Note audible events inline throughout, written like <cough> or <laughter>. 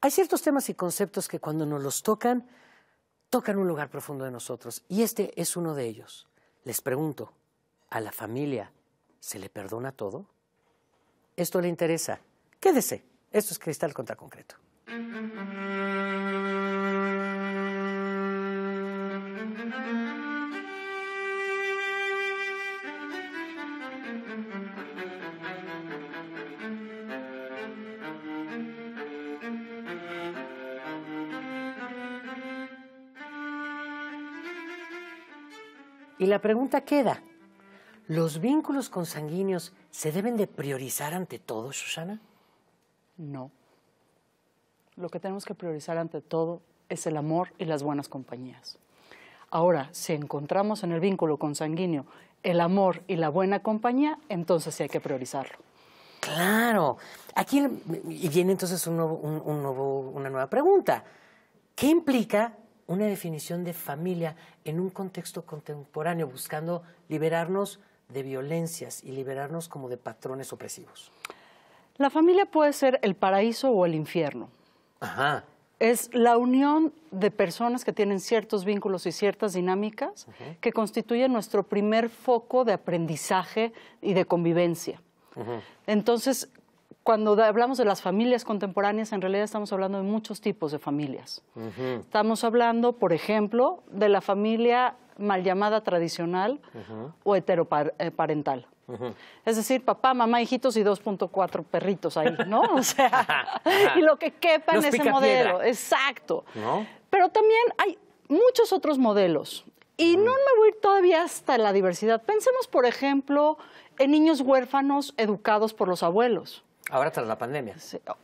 Hay ciertos temas y conceptos que cuando nos los tocan, tocan un lugar profundo de nosotros. Y este es uno de ellos. Les pregunto, ¿a la familia se le perdona todo? Esto le interesa. Quédese. Esto es cristal contra concreto. <laughs> la pregunta queda, ¿los vínculos consanguíneos se deben de priorizar ante todo, Susana? No. Lo que tenemos que priorizar ante todo es el amor y las buenas compañías. Ahora, si encontramos en el vínculo consanguíneo el amor y la buena compañía, entonces sí hay que priorizarlo. Claro. Aquí, viene entonces una nueva pregunta. ¿Qué implica una definición de familia en un contexto contemporáneo, buscando liberarnos de violencias y liberarnos como de patrones opresivos? La familia puede ser el paraíso o el infierno. Ajá. Es la unión de personas que tienen ciertos vínculos y ciertas dinámicas que constituyen nuestro primer foco de aprendizaje y de convivencia. Entonces, cuando hablamos de las familias contemporáneas, en realidad estamos hablando de muchos tipos de familias. Estamos hablando, por ejemplo, de la familia mal llamada tradicional o heteroparental. Eh, es decir, papá, mamá, hijitos y 2.4 perritos ahí, ¿no? <laughs> O sea, y lo que quepa en ese modelo. Exacto. Pero también hay muchos otros modelos. Y no me voy a ir todavía hasta la diversidad. Pensemos, por ejemplo, en niños huérfanos educados por los abuelos. Ahora tras la pandemia.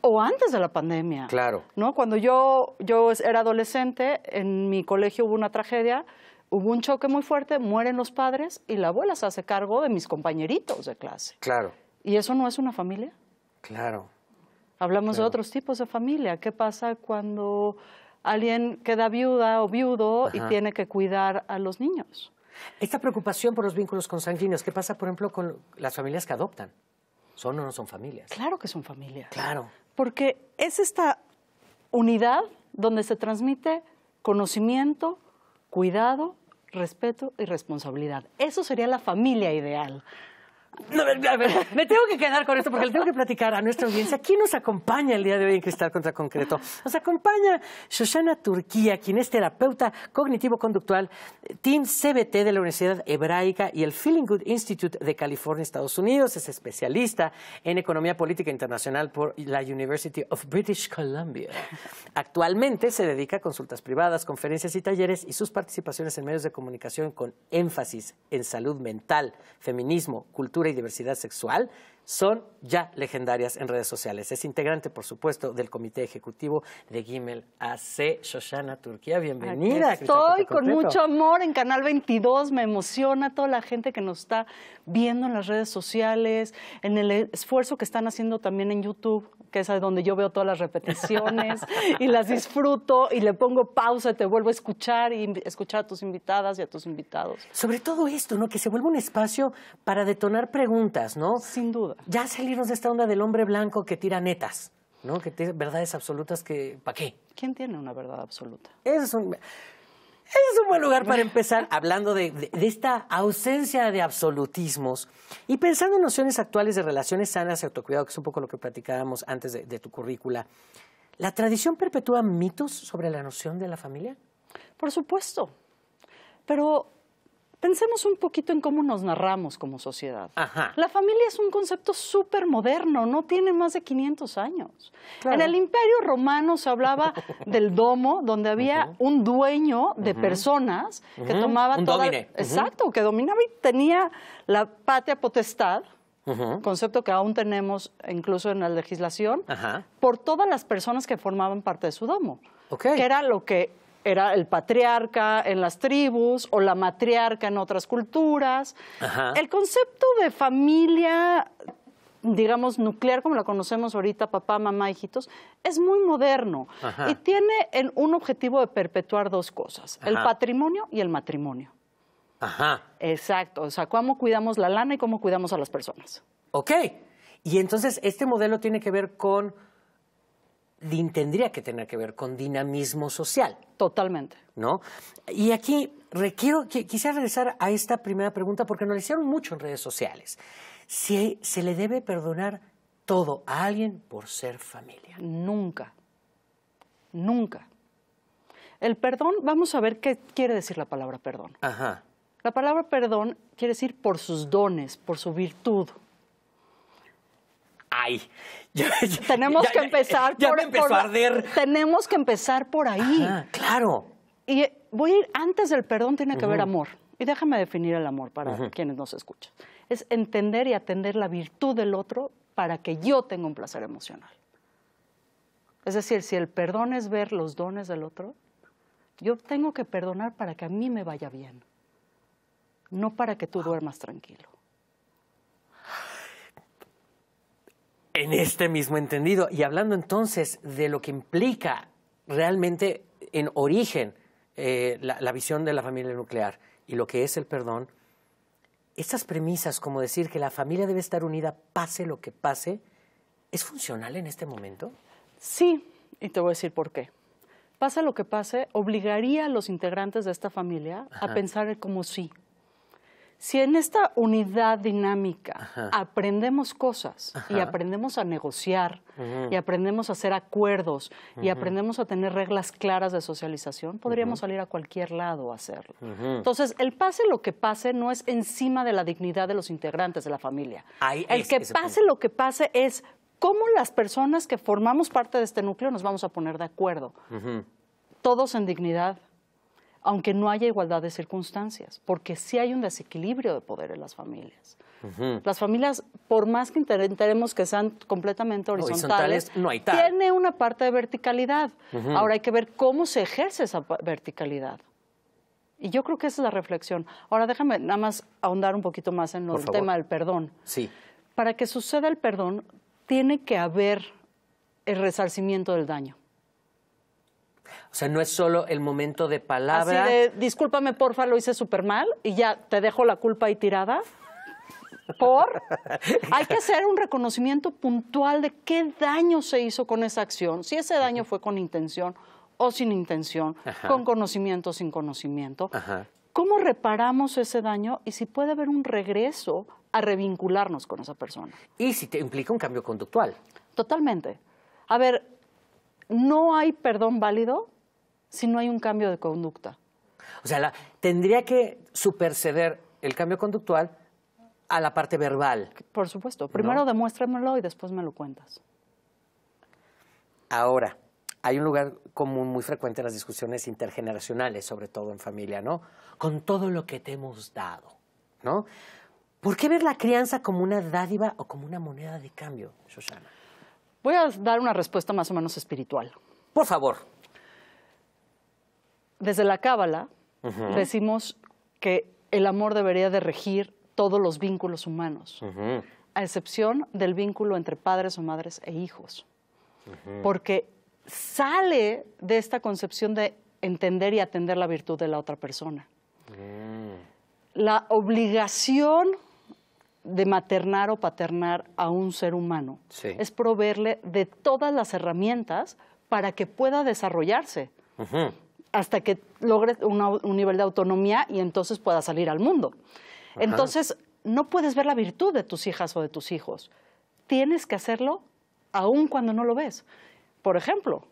O antes de la pandemia. Claro. ¿no? Cuando yo, yo era adolescente, en mi colegio hubo una tragedia, hubo un choque muy fuerte, mueren los padres y la abuela se hace cargo de mis compañeritos de clase. Claro. ¿Y eso no es una familia? Claro. Hablamos de otros tipos de familia. ¿Qué pasa cuando alguien queda viuda o viudo y tiene que cuidar a los niños? Esta preocupación por los vínculos consanguíneos, ¿qué pasa, por ejemplo, con las familias que adoptan? son o no son familias. Claro que son familias. Claro. Porque es esta unidad donde se transmite conocimiento, cuidado, respeto y responsabilidad. Eso sería la familia ideal. No, <laughs> me tengo que quedar con esto porque le tengo que platicar a nuestra audiencia. ¿Quién nos acompaña el día de hoy en Cristal contra Concreto? Nos acompaña Shoshana Turquía, quien es terapeuta cognitivo-conductual, Team CBT de la Universidad Hebraica y el Feeling Good Institute de California, Estados Unidos. Es especialista en economía política internacional por la University of British Columbia. Actualmente se dedica a consultas privadas, conferencias y talleres y sus participaciones en medios de comunicación con énfasis en salud mental, feminismo, cultura y diversidad sexual son ya legendarias en redes sociales. Es integrante, por supuesto, del comité ejecutivo de Gimel AC, Shoshana Turquía. Bienvenida. estoy con mucho amor en Canal 22. Me emociona toda la gente que nos está viendo en las redes sociales, en el esfuerzo que están haciendo también en YouTube, que es donde yo veo todas las repeticiones <laughs> y las disfruto y le pongo pausa y te vuelvo a escuchar y escuchar a tus invitadas y a tus invitados. Sobre todo esto, ¿no? Que se vuelva un espacio para detonar preguntas, ¿no? Sin duda. Ya salimos de esta onda del hombre blanco que tira netas, ¿no? Que tiene verdades absolutas que... ¿Para qué? ¿Quién tiene una verdad absoluta? es un... Ese es un buen lugar para <laughs> empezar hablando de, esta ausencia de absolutismos y pensando en nociones actuales de relaciones sanas y autocuidado, que es un poco lo que platicábamos antes de, de tu currícula. ¿La tradición perpetúa mitos sobre la noción de la familia? Por supuesto. Pero pensemos un poquito en cómo nos narramos como sociedad. La familia es un concepto súper moderno, no tiene más de 500 años. En el Imperio Romano se hablaba <laughs> del domo, donde había un dueño de personas que tomaba un Exacto, que dominaba y tenía la patria potestad. concepto que aún tenemos incluso en la legislación, por todas las personas que formaban parte de su domo, que era lo que era el patriarca en las tribus o la matriarca en otras culturas. El concepto de familia, digamos, nuclear, como la conocemos ahorita, papá, mamá, hijitos, es muy moderno y tiene en un objetivo de perpetuar dos cosas, el patrimonio y el matrimonio. Ajá. Exacto, o sea, cómo cuidamos la lana y cómo cuidamos a las personas. Ok, y entonces este modelo tiene que ver con tendría que tener que ver con dinamismo social. Totalmente. Y aquí requiero, quisiera regresar a esta primera pregunta porque nos la hicieron mucho en redes sociales. Si se le debe perdonar todo a alguien por ser familia. Nunca. Nunca. El perdón, vamos a ver qué quiere decir la palabra perdón. La palabra perdón quiere decir por sus dones, por su virtud ay. tenemos que empezar por, Tenemos que empezar por ahí. claro. Y eh, voy a ir, antes del perdón tiene que haber amor. Y déjame definir el amor para quienes nos escuchan. Es entender y atender la virtud del otro para que yo tenga un placer emocional. Es decir, si el perdón es ver los dones del otro, yo tengo que perdonar para que a mí me vaya bien, no para que tú duermas tranquilo. en este mismo entendido. Y hablando entonces de lo que implica realmente en origen eh, la, visión de la familia nuclear y lo que es el perdón, estas premisas como decir que la familia debe estar unida pase lo que pase, ¿es funcional en este momento? Sí, y te voy a decir por qué. Pasa lo que pase, obligaría a los integrantes de esta familia a pensar como sí. Si en esta unidad dinámica aprendemos cosas y aprendemos a negociar y aprendemos a hacer acuerdos y aprendemos a tener reglas claras de socialización, podríamos salir a cualquier lado a hacerlo. Entonces, el pase lo que pase no es encima de la dignidad de los integrantes de la familia. el que pase lo que pase es cómo las personas que formamos parte de este núcleo nos vamos a poner de acuerdo. Todos en dignidad, aunque no haya igualdad de circunstancias, porque sí hay un desequilibrio de poder en las familias. Las familias, por más que intentemos que sean completamente horizontales, tiene una parte de verticalidad. Ahora hay que ver cómo se ejerce esa verticalidad. Y yo creo que esa es la reflexión. Ahora déjame nada más ahondar un poquito más en el tema del perdón. Sí. Para que suceda el perdón, tiene que haber el resarcimiento del daño. O sea, no es solo el momento de palabras. Así discúlpame, porfa, lo hice súper mal y ya te dejo la culpa ahí tirada. Por. <laughs> Hay que hacer un reconocimiento puntual de qué daño se hizo con esa acción, si ese daño fue con intención o sin intención, con conocimiento o sin conocimiento. Ajá. ¿Cómo reparamos ese daño y si puede haber un regreso a revincularnos con esa persona? Y si te implica un cambio conductual. Totalmente. A ver, no hay perdón válido si no hay un cambio de conducta. O sea, tendría que superceder el cambio conductual a la parte verbal. Por supuesto. Primero demuéstremelo y después me lo cuentas. Ahora, hay un lugar común muy frecuente en las discusiones intergeneracionales, sobre todo en familia, ¿no? Con todo lo que te hemos dado, ¿no? ¿Por qué ver la crianza como una dádiva o como una moneda de cambio, Shoshana? Voy a dar una respuesta más o menos espiritual. Por favor. Desde la Cábala decimos que el amor debería de regir todos los vínculos humanos, a excepción del vínculo entre padres o madres e hijos. Porque sale de esta concepción de entender y atender la virtud de la otra persona. Mm. La obligación de maternar o paternar a un ser humano. Es proveerle de todas las herramientas para que pueda desarrollarse. hasta que logre un nivel de autonomía y entonces pueda salir al mundo. Entonces, no puedes ver la virtud de tus hijas o de tus hijos. Tienes que hacerlo aun cuando no lo ves. Por ejemplo,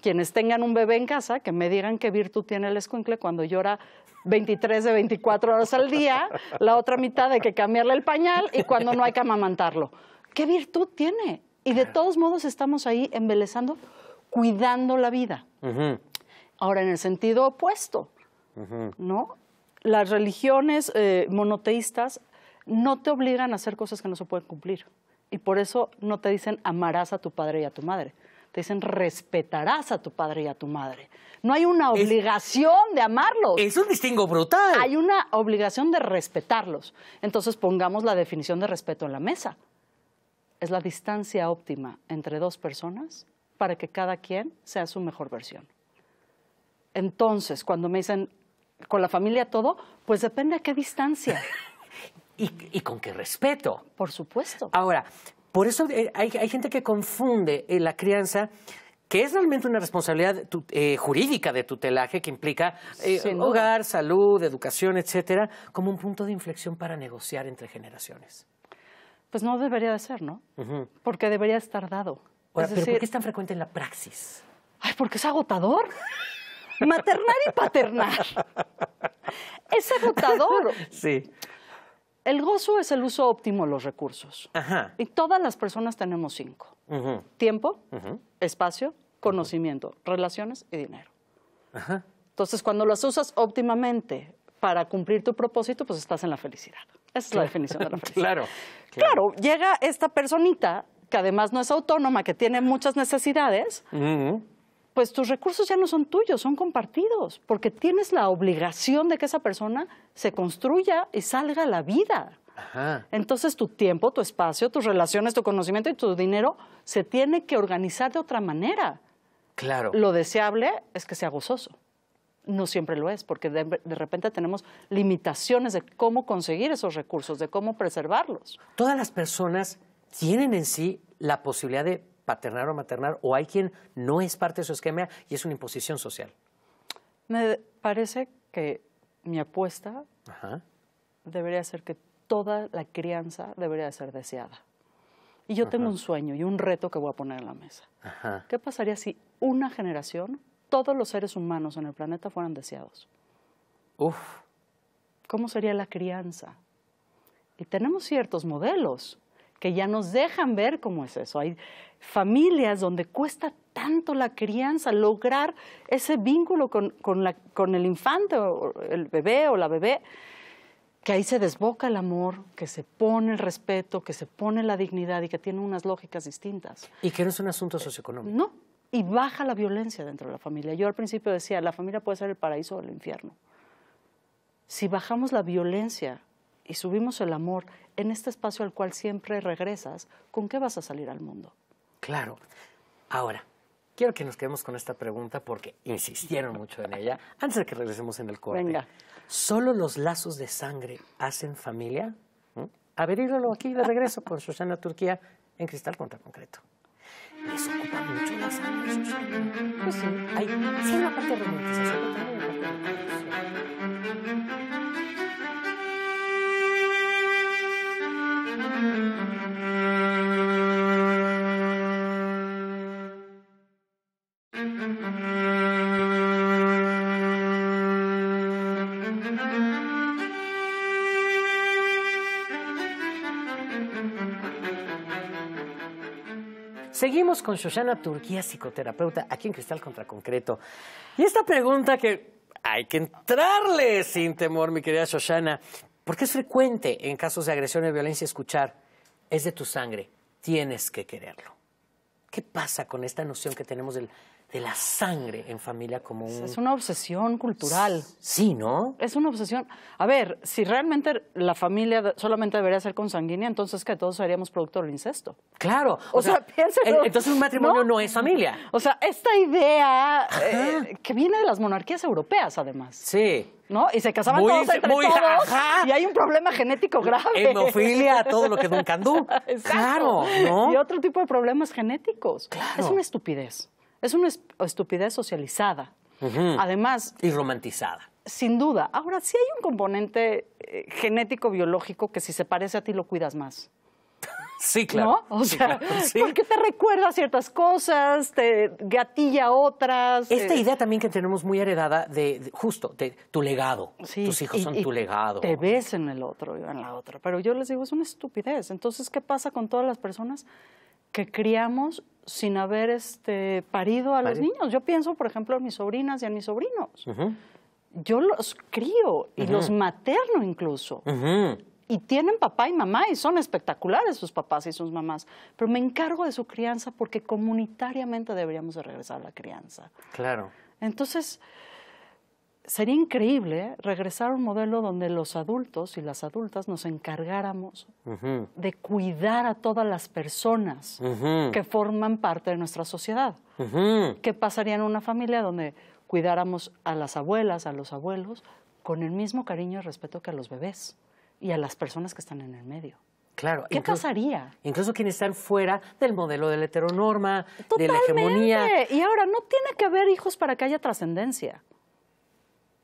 quienes tengan un bebé en casa, que me digan qué virtud tiene el escuincle cuando llora 23 de 24 horas al día, la otra mitad de que cambiarle el pañal y cuando no hay que amamantarlo. ¿Qué virtud tiene? Y de todos modos estamos ahí embelezando, cuidando la vida. Ahora, en el sentido opuesto, ¿no? Las religiones eh, monoteístas no te obligan a hacer cosas que no se pueden cumplir. Y por eso no te dicen amarás a tu padre y a tu madre te dicen respetarás a tu padre y a tu madre. No hay una obligación de amarlos. Es un distingo brutal. Hay una obligación de respetarlos. Entonces pongamos la definición de respeto en la mesa. Es la distancia óptima entre dos personas para que cada quien sea su mejor versión. Entonces, cuando me dicen con la familia todo, pues depende a qué distancia. <laughs> y, y con qué respeto. Por supuesto. Ahora, por eso eh, hay, gente que confunde eh, la crianza que es realmente una responsabilidad eh, jurídica de tutelaje que implica hogar, salud, educación, etcétera, como un punto de inflexión para negociar entre generaciones. Pues no debería de ser, ¿no? Porque debería estar dado. es ¿por qué es tan frecuente en la praxis? Ay, porque es agotador. Maternal y paternal. <laughs> es agotador. sí el gozo es el uso óptimo de los recursos. Ajá. Y todas las personas tenemos cinco. Tiempo, espacio, conocimiento, relaciones y dinero. Ajá. Entonces, cuando las usas óptimamente para cumplir tu propósito, pues estás en la felicidad. Esa es la definición de la <laughs> felicidad. claro, claro. Claro, llega esta personita que además no es autónoma, que tiene muchas necesidades, pues tus recursos ya no son tuyos, son compartidos, porque tienes la obligación de que esa persona se construya y salga a la vida. Ajá. Entonces tu tiempo, tu espacio, tus relaciones, tu conocimiento y tu dinero se tiene que organizar de otra manera. Claro. Lo deseable es que sea gozoso. No siempre lo es, porque de, de repente tenemos limitaciones de cómo conseguir esos recursos, de cómo preservarlos. Todas las personas tienen en sí la posibilidad de paternar o maternal o hay quien no es parte de su esquema y es una imposición social. Me parece que mi apuesta debería ser que toda la crianza debería ser deseada. Y yo tengo un sueño y un reto que voy a poner en la mesa. ¿Qué pasaría si una generación, todos los seres humanos en el planeta fueran deseados? Uf. ¿Cómo sería la crianza? Y tenemos ciertos modelos que ya nos dejan ver cómo es eso. Hay familias donde cuesta tanto la crianza, lograr ese vínculo con, la, con el infante o el bebé o la bebé, que ahí se desboca el amor, que se pone el respeto, que se pone la dignidad y que tiene unas lógicas distintas. Y que no es un asunto socioeconómico. No, y baja la violencia dentro de la familia. Yo al principio decía, la familia puede ser el paraíso o el infierno. Si bajamos la violencia y subimos el amor en este espacio al cual siempre regresas, ¿con qué vas a salir al mundo? Claro. Ahora, quiero que nos quedemos con esta pregunta porque insistieron mucho en ella. Antes de que regresemos en el corte. Venga. ¿Solo los lazos de sangre hacen familia? ¿Mm? ver ídolo aquí de regreso con Susana Turquía en Cristal contra Concreto. ¿Les ocupa mucho la sangre, Susana? Pues sí. Hay, una parte también con Shoshana Turquía, psicoterapeuta, aquí en Cristal contra Concreto. Y esta pregunta que hay que entrarle sin temor, mi querida Shoshana, porque es frecuente en casos de agresión y violencia escuchar, es de tu sangre, tienes que quererlo. ¿Qué pasa con esta noción que tenemos del de la sangre en familia como Es una obsesión cultural. Sí, ¿no? Es una obsesión. A ver, si realmente la familia solamente debería ser consanguínea, entonces que todos seríamos producto del incesto. Claro. O, sea, Entonces un matrimonio ¿no? es familia. O sea, esta idea eh, que viene de las monarquías europeas, además. Sí. ¿No? Y se casaban todos entre todos y hay un problema genético grave. Hemofilia, todo lo que es <laughs> un Claro, ¿no? Y otro tipo de problemas genéticos. Es una estupidez. Es una estupidez socializada. Además... Y romantizada. Sin duda. Ahora, sí hay un componente eh, genético, biológico, que si se parece a ti lo cuidas más. <laughs> Sí, claro. O sea, porque te recuerda ciertas cosas, te gatilla otras. Esta eh, idea también que tenemos muy heredada de, justo, de tu legado. Sí, Tus hijos son tu legado. Te ves en el otro y en la otra. Pero yo les digo, es una estupidez. Entonces, ¿qué pasa con todas las personas que criamos sin haber este, parido a los niños. Yo pienso, por ejemplo, en mis sobrinas y en mis sobrinos. Yo los crío y los materno incluso. Y tienen papá y mamá y son espectaculares sus papás y sus mamás. Pero me encargo de su crianza porque comunitariamente deberíamos de regresar a la crianza. Claro. Entonces, sería increíble ¿eh? regresar a un modelo donde los adultos y las adultas nos encargáramos de cuidar a todas las personas que forman parte de nuestra sociedad. ¿Qué pasaría en una familia donde cuidáramos a las abuelas, a los abuelos, con el mismo cariño y respeto que a los bebés y a las personas que están en el medio? Claro. ¿Qué pasaría? Incluso quienes están fuera del modelo de la heteronorma, de la hegemonía. Y ahora, no tiene que haber hijos para que haya trascendencia.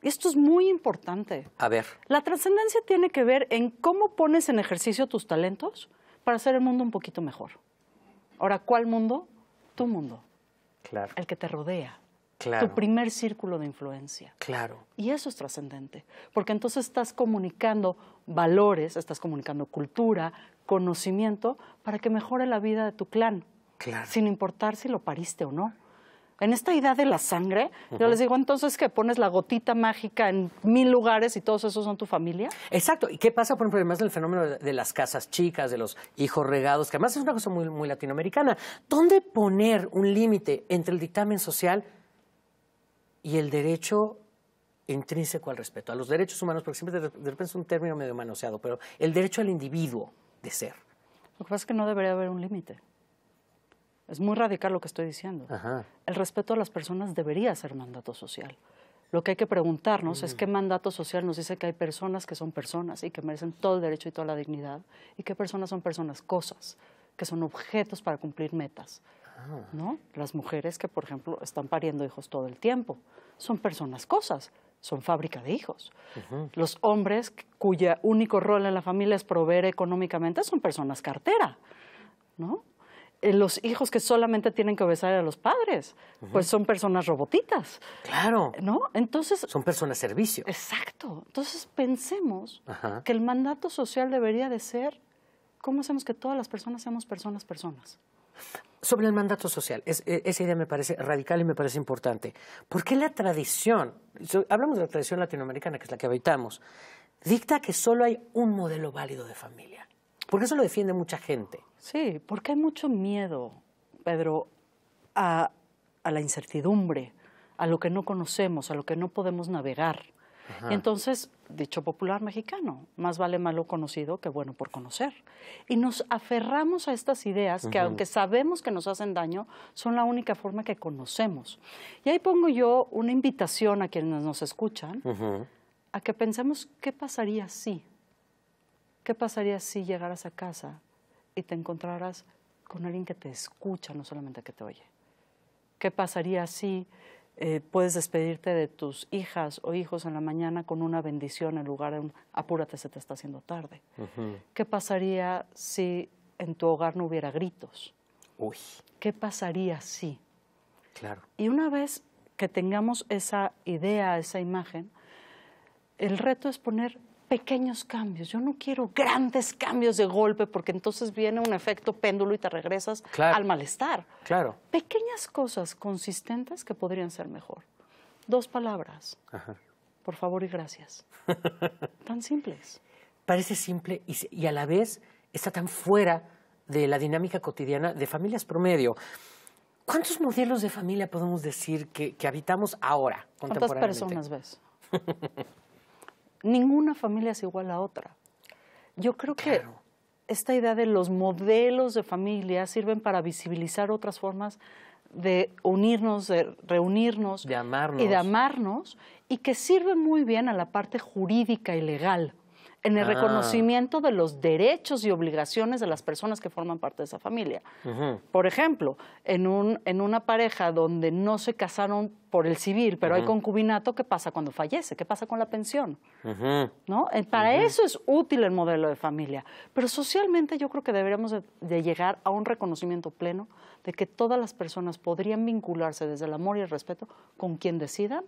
Esto es muy importante. A ver. La trascendencia tiene que ver en cómo pones en ejercicio tus talentos para hacer el mundo un poquito mejor. Ahora, ¿cuál mundo? Tu mundo. Claro. El que te rodea. Claro. Tu primer círculo de influencia. Claro. Y eso es trascendente, porque entonces estás comunicando valores, estás comunicando cultura, conocimiento, para que mejore la vida de tu clan. Claro. Sin importar si lo pariste o no en esta idea de la sangre, yo les digo entonces que pones la gotita mágica en mil lugares y todos esos son tu familia. Exacto. ¿Y qué pasa, por ejemplo, además del fenómeno de, las casas chicas, de los hijos regados, que además es una cosa muy, latinoamericana? ¿Dónde poner un límite entre el dictamen social y el derecho intrínseco al respeto, a los derechos humanos, porque siempre de, de repente es un término medio manoseado, pero el derecho al individuo de ser. Lo que pasa es que no debería haber un límite. Es muy radical lo que estoy diciendo. El respeto a las personas debería ser mandato social. Lo que hay que preguntarnos es qué mandato social nos dice que hay personas que son personas y que merecen todo el derecho y toda la dignidad, y qué personas son personas, cosas, que son objetos para cumplir metas. Ah. ¿No? Las mujeres que, por ejemplo, están pariendo hijos todo el tiempo, son personas, cosas, son fábrica de hijos. Los hombres cuyo único rol en la familia es proveer económicamente son personas cartera. ¿No? Eh, los hijos que solamente tienen que besar a los padres, pues son personas robotitas. Claro. ¿No? Entonces... Son personas servicio. Exacto. Entonces pensemos que el mandato social debería de ser cómo hacemos que todas las personas seamos personas, personas. Sobre el mandato social, e, esa idea me parece radical y me parece importante. Porque la tradición, hablamos de la tradición latinoamericana, que es la que habitamos, dicta que solo hay un modelo válido de familia? Porque eso lo defiende mucha gente. Sí, porque hay mucho miedo, Pedro, a, la incertidumbre, a lo que no conocemos, a lo que no podemos navegar. entonces, dicho popular mexicano, más vale malo conocido que bueno por conocer. Y nos aferramos a estas ideas que, aunque sabemos que nos hacen daño, son la única forma que conocemos. Y ahí pongo yo una invitación a quienes nos escuchan a que pensemos qué pasaría si ¿Qué pasaría si llegaras a casa y te encontraras con alguien que te escucha, no solamente que te oye? ¿Qué pasaría si eh, puedes despedirte de tus hijas o hijos en la mañana con una bendición en lugar de un apúrate, se te está haciendo tarde? ¿Qué pasaría si en tu hogar no hubiera gritos? Uy. ¿Qué pasaría si? Claro. Y una vez que tengamos esa idea, esa imagen, el reto es poner pequeños cambios. Yo no quiero grandes cambios de golpe porque entonces viene un efecto péndulo y te regresas al malestar. Claro. Pequeñas cosas consistentes que podrían ser mejor. Dos palabras. Ajá. Por favor y gracias. <laughs> tan simples. Parece simple y, a la vez está tan fuera de la dinámica cotidiana de familias promedio. ¿Cuántos modelos de familia podemos decir que, que habitamos ahora? ¿Cuántas personas ves? <laughs> ninguna familia es igual a otra. Yo creo que esta idea de los modelos de familia sirven para visibilizar otras formas de unirnos, de reunirnos y de amarnos, y que sirven muy bien a la parte jurídica y legal en el ah. reconocimiento de los derechos y obligaciones de las personas que forman parte de esa familia. Por ejemplo, en, un, una pareja donde no se casaron por el civil, pero hay concubinato, ¿qué pasa cuando fallece? ¿Qué pasa con la pensión? ¿No? Eh, para eso es útil el modelo de familia. Pero socialmente yo creo que deberíamos de llegar a un reconocimiento pleno de que todas las personas podrían vincularse desde el amor y el respeto con quien decidan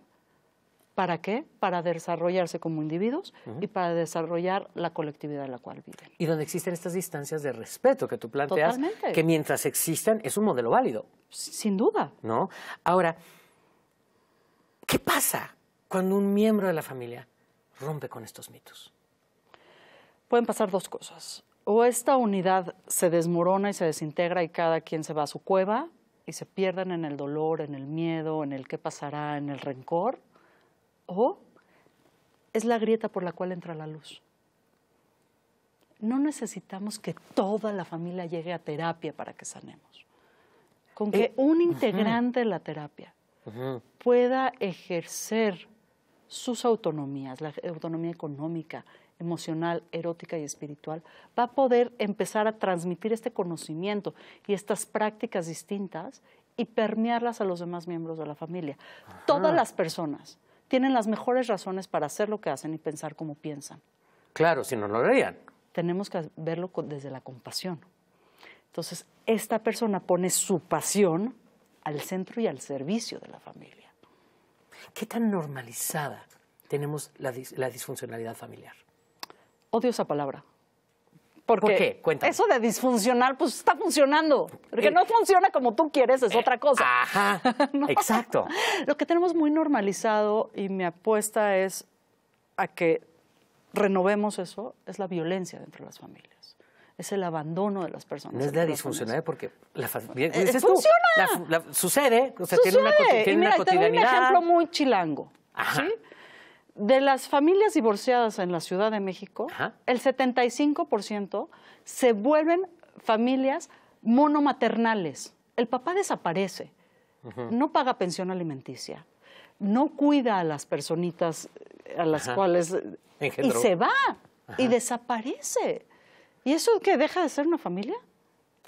¿Para qué? Para desarrollarse como individuos y para desarrollar la colectividad en la cual viven. Y donde existen estas distancias de respeto que tú planteas, que mientras existan es un modelo válido. Sin duda. ¿No? Ahora, ¿qué pasa cuando un miembro de la familia rompe con estos mitos? Pueden pasar dos cosas. O esta unidad se desmorona y se desintegra y cada quien se va a su cueva y se pierden en el dolor, en el miedo, en el qué pasará, en el rencor o es la grieta por la cual entra la luz. No necesitamos que toda la familia llegue a terapia para que sanemos. Con que eh, un integrante de la terapia pueda ejercer sus autonomías, la autonomía económica, emocional, erótica y espiritual, va a poder empezar a transmitir este conocimiento y estas prácticas distintas y permearlas a los demás miembros de la familia. Todas las personas tienen las mejores razones para hacer lo que hacen y pensar como piensan. Claro, si no lo harían. Tenemos que verlo desde la compasión. Entonces, esta persona pone su pasión al centro y al servicio de la familia. ¿Qué tan normalizada tenemos la, la disfuncionalidad familiar? Odio esa palabra, porque ¿Por qué? Eso de disfuncional, pues está funcionando. Porque eh, no funciona como tú quieres, es eh, otra cosa. Ajá. <laughs> Exacto. Lo que tenemos muy normalizado, y mi apuesta es a que renovemos eso, es la violencia dentro de las familias. Es el abandono de las personas. No es la disfuncionalidad porque la familia. Eh, ¡Funciona! sucede, o sea, tiene una, cotidianidad. mira, un ejemplo muy chilango. Ajá de las familias divorciadas en la Ciudad de México, el 75% se vuelven familias monomaternales. El papá desaparece, no paga pensión alimenticia, no cuida a las personitas eh, a las cuales... Y se va, y desaparece. ¿Y eso que deja de ser una familia?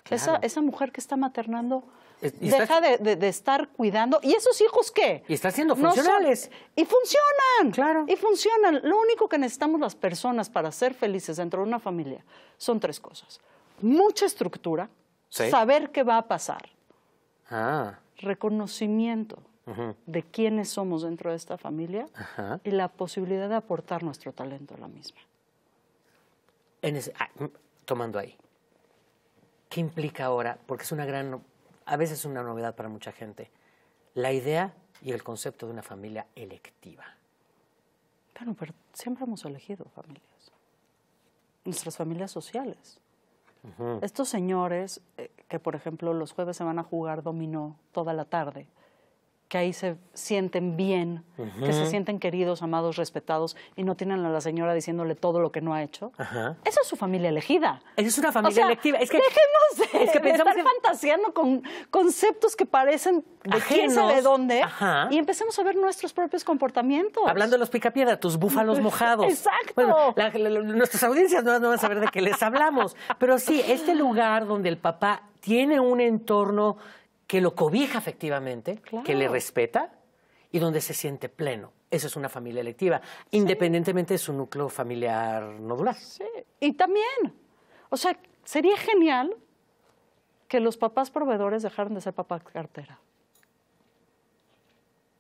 esa mujer que está maternando Deja de, estar cuidando. ¿Y esos hijos qué? Y están siendo funcionales. Y funcionan. Claro. Y funcionan. Lo único que necesitamos las personas para ser felices dentro de una familia son tres cosas. Mucha estructura, saber qué va a pasar. Ah. Reconocimiento de quiénes somos dentro de esta familia y la posibilidad de aportar nuestro talento a la misma. En ah, mm, tomando ahí. ¿Qué implica ahora? Porque es una gran a veces es una novedad para mucha gente, la idea y el concepto de una familia electiva. Bueno, pero siempre hemos elegido familias. Nuestras familias sociales. Estos señores eh, que, por ejemplo, los jueves se van a jugar dominó toda la tarde, que ahí se sienten bien, que se sienten queridos, amados, respetados y no tienen a la señora diciéndole todo lo que no ha hecho. esa es su familia elegida. Esa es una familia electiva. Es que, dejemos de, fantaseando con conceptos que parecen de quién sabe dónde y empecemos a ver nuestros propios comportamientos. Hablando de los picapiedra, tus búfalos <laughs> mojados. Exacto. nuestras audiencias no, no van a saber de qué les hablamos. Pero sí, este lugar donde el papá tiene un entorno que lo cobija efectivamente, que le respeta y donde se siente pleno. Esa es una familia electiva, independientemente de su núcleo familiar nodular. Sí, y también, o sea, sería genial que los papás proveedores dejaran de ser papá cartera.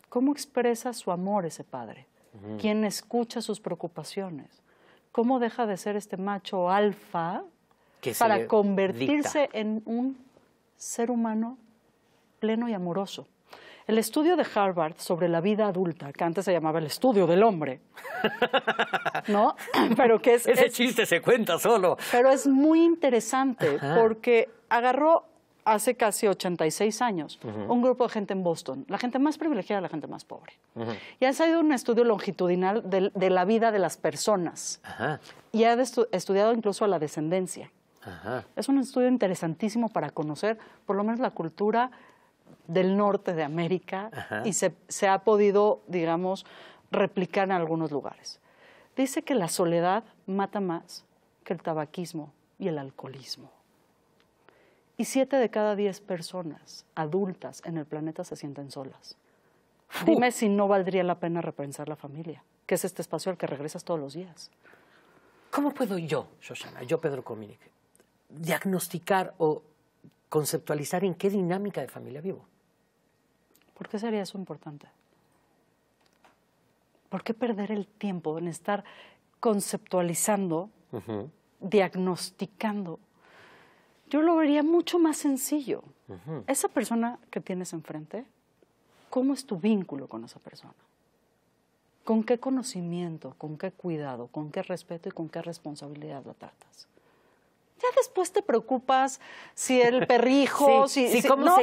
¿Cómo expresa su amor ese padre? Quien ¿Quién escucha sus preocupaciones? ¿Cómo deja de ser este macho alfa para convertirse en un ser humano pleno y amoroso. El estudio de Harvard sobre la vida adulta, que antes se llamaba el estudio del hombre, <laughs> ¿no? <clears throat> Pero que Ese chiste se cuenta solo. Pero es muy interesante porque agarró hace casi 86 años un grupo de gente en Boston, la gente más privilegiada, la gente más pobre. Y ha salido un estudio longitudinal de, la vida de las personas. Y ha estudiado incluso a la descendencia. Es un estudio interesantísimo para conocer por lo menos la cultura del norte de América y se, ha podido, digamos, replicar en algunos lugares. Dice que la soledad mata más que el tabaquismo y el alcoholismo. Y siete de cada diez personas adultas en el planeta se sienten solas. Dime si no valdría la pena repensar la familia, que es este espacio al que regresas todos los días. ¿Cómo puedo yo, Shoshana, yo Pedro Cominic, diagnosticar o conceptualizar en qué dinámica de familia vivo. ¿Por qué sería eso importante? ¿Por qué perder el tiempo en estar conceptualizando, diagnosticando? Yo lo vería mucho más sencillo. Esa persona que tienes enfrente, ¿cómo es tu vínculo con esa persona? ¿Con qué conocimiento, con qué cuidado, con qué respeto y con qué responsabilidad la tratas? ya después te preocupas si el <laughs> perrijo, si, cómo,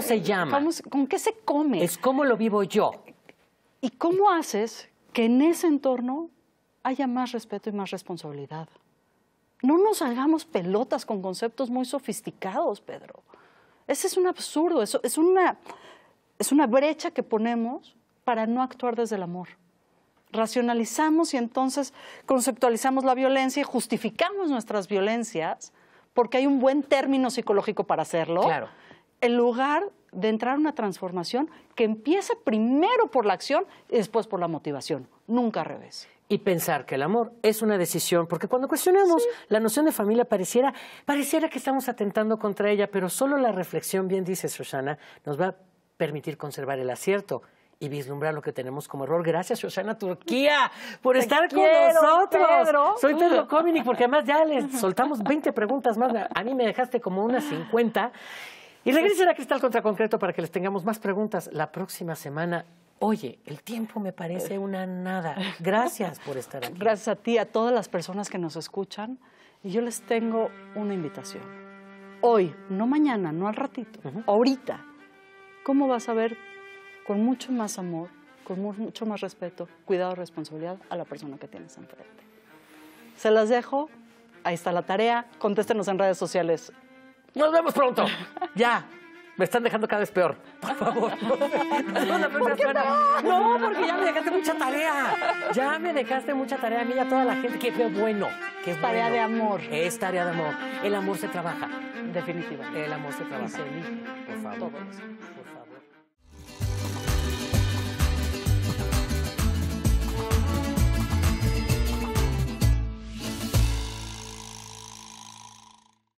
se, eh, llama. ¿Con qué se come? Es como lo vivo yo. ¿Y cómo haces que en ese entorno haya más respeto y más responsabilidad? No nos hagamos pelotas con conceptos muy sofisticados, Pedro. Ese es un absurdo, eso es una, es una brecha que ponemos para no actuar desde el amor racionalizamos y entonces conceptualizamos la violencia y justificamos nuestras violencias porque hay un buen término psicológico para hacerlo, claro. en lugar de entrar a una transformación que empieza primero por la acción y después por la motivación, nunca al revés y pensar que el amor es una decisión, porque cuando cuestionamos la noción de familia pareciera, que estamos atentando contra ella, pero solo la reflexión, bien dice Susana, nos va a permitir conservar el acierto y vislumbrar lo que tenemos como error. Gracias, Shoshana Turquía, por estar con nosotros. Soy Pedro <laughs> Cominic, porque además ya les soltamos 20 preguntas más. A mí me dejaste como unas 50. Y regresen a Cristal Contra Concreto para que les tengamos más preguntas la próxima semana. Oye, el tiempo me parece una nada. Gracias por estar aquí. Gracias a ti, a todas las personas que nos escuchan. Y yo les tengo una invitación. Hoy, no mañana, no al ratito, ahorita. ¿Cómo vas a ver con mucho más amor, con mucho más respeto, cuidado, responsabilidad a la persona que tienes enfrente. Se las dejo, ahí está la tarea, contéstenos en redes sociales. Nos vemos pronto. <laughs> ya. Me están dejando cada vez peor. Por favor. <laughs> no? no, porque ya me dejaste mucha tarea. Ya me dejaste mucha tarea a mí y a toda la gente. Que es bueno. Que es tarea de amor. Es tarea de amor. El amor se trabaja. Definitivamente. El amor se trabaja. se elige. Por favor. Todos.